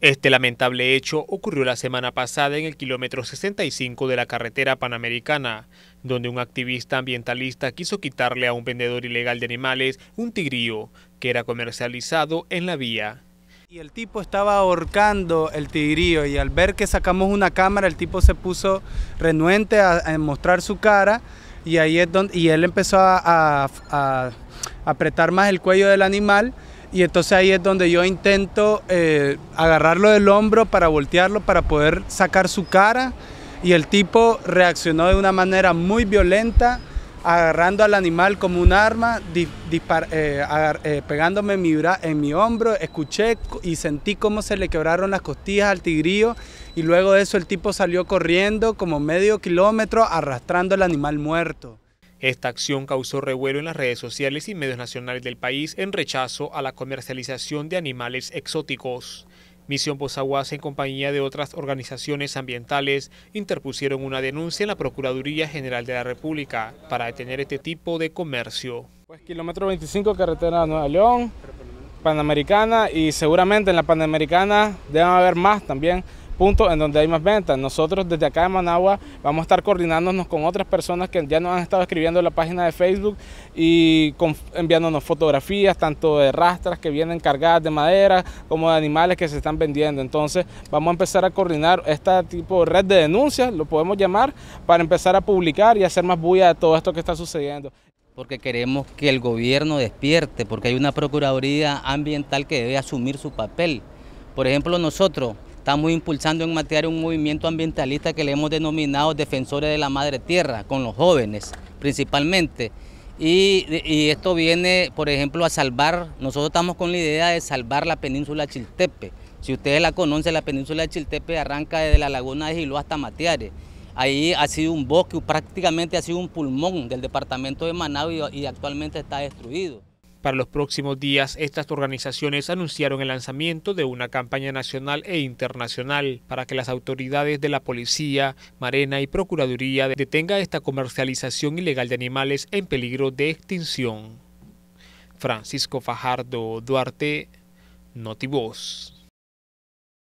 Este lamentable hecho ocurrió la semana pasada en el kilómetro 65 de la carretera panamericana, donde un activista ambientalista quiso quitarle a un vendedor ilegal de animales un tigrío que era comercializado en la vía. Y el tipo estaba ahorcando el tigrío y al ver que sacamos una cámara el tipo se puso renuente a, mostrar su cara y ahí es donde y él empezó a, a apretar más el cuello del animal y entonces ahí es donde yo intento eh, agarrarlo del hombro para voltearlo, para poder sacar su cara y el tipo reaccionó de una manera muy violenta, agarrando al animal como un arma, eh, eh, pegándome en mi, en mi hombro, escuché y sentí cómo se le quebraron las costillas al tigrillo y luego de eso el tipo salió corriendo como medio kilómetro arrastrando al animal muerto. Esta acción causó revuelo en las redes sociales y medios nacionales del país en rechazo a la comercialización de animales exóticos. Misión Posaguas, en compañía de otras organizaciones ambientales, interpusieron una denuncia en la Procuraduría General de la República para detener este tipo de comercio. Pues kilómetro 25, carretera Nueva León, Panamericana y seguramente en la Panamericana deben haber más también, ...punto en donde hay más ventas. Nosotros desde acá de Managua vamos a estar coordinándonos con otras personas que ya nos han estado escribiendo en la página de Facebook y enviándonos fotografías, tanto de rastras que vienen cargadas de madera como de animales que se están vendiendo. Entonces vamos a empezar a coordinar esta tipo de red de denuncias, lo podemos llamar, para empezar a publicar y hacer más bulla de todo esto que está sucediendo porque queremos que el gobierno despierte, porque hay una Procuraduría Ambiental que debe asumir su papel. Por ejemplo, nosotros Estamos impulsando en materia un movimiento ambientalista que le hemos denominado Defensores de la Madre Tierra, con los jóvenes principalmente. Y, esto viene, por ejemplo, a salvar, nosotros estamos con la idea de salvar la península Chiltepe. Si ustedes la conocen, la península Chiltepe arranca desde la laguna de Giló hasta Matiare. Ahí ha sido un bosque, prácticamente ha sido un pulmón del departamento de Managua y actualmente está destruido. Para los próximos días, estas organizaciones anunciaron el lanzamiento de una campaña nacional e internacional para que las autoridades de la policía, Marena y Procuraduría detenga esta comercialización ilegal de animales en peligro de extinción. Francisco Fajardo Duarte, Notivoz.